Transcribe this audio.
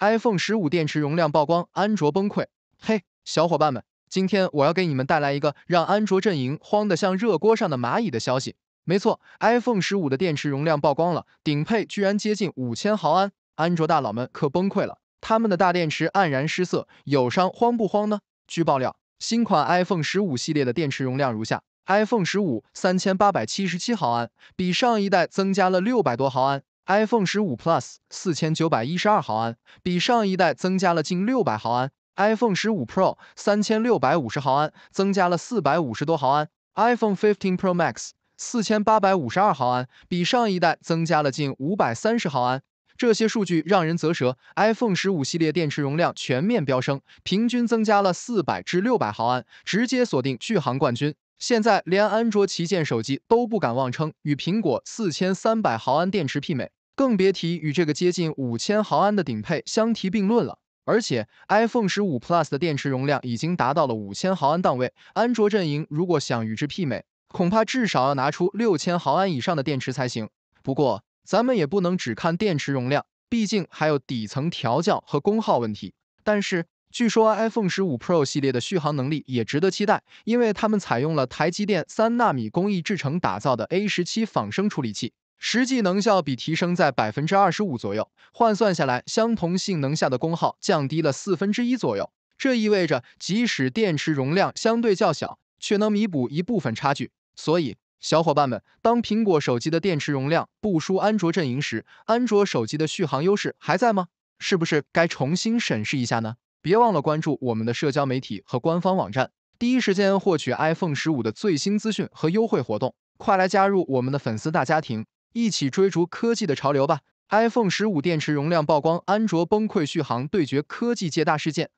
iPhone 十五电池容量曝光，安卓崩溃。嘿，小伙伴们，今天我要给你们带来一个让安卓阵营慌得像热锅上的蚂蚁的消息。没错，iPhone 十五的电池容量曝光了，顶配居然接近五千毫安，安卓大佬们可崩溃了，他们的大电池黯然失色。友商慌不慌呢？据爆料，新款 iPhone 十五系列的电池容量如下：iPhone 十五三千八百七十七毫安，比上一代增加了六百多毫安。iPhone 十五 Plus 四千九百一十二毫安，比上一代增加了近六百毫安。iPhone 十五 Pro 三千六百五十毫安，增加了四百五十多毫安。iPhone fifteen Pro Max 四千八百五十二毫安，比上一代增加了近五百三十毫安。这些数据让人咋舌。iPhone 十五系列电池容量全面飙升，平均增加了四百至六百毫安，直接锁定续航冠军。现在连安卓旗舰手机都不敢妄称与苹果四千三百毫安电池媲美。更别提与这个接近五千毫安的顶配相提并论了。而且 iPhone 十五 Plus 的电池容量已经达到了五千毫安档位，安卓阵营如果想与之媲美，恐怕至少要拿出六千毫安以上的电池才行。不过咱们也不能只看电池容量，毕竟还有底层调教和功耗问题。但是据说 iPhone 十五 Pro 系列的续航能力也值得期待，因为他们采用了台积电三纳米工艺制成打造的 A 十七仿生处理器。实际能效比提升在百分之二十五左右，换算下来，相同性能下的功耗降低了四分之一左右。这意味着，即使电池容量相对较小，却能弥补一部分差距。所以，小伙伴们，当苹果手机的电池容量不输安卓阵营时，安卓手机的续航优势还在吗？是不是该重新审视一下呢？别忘了关注我们的社交媒体和官方网站，第一时间获取 iPhone 十五的最新资讯和优惠活动。快来加入我们的粉丝大家庭！一起追逐科技的潮流吧！iPhone 十五电池容量曝光，安卓崩溃续航对决，科技界大事件。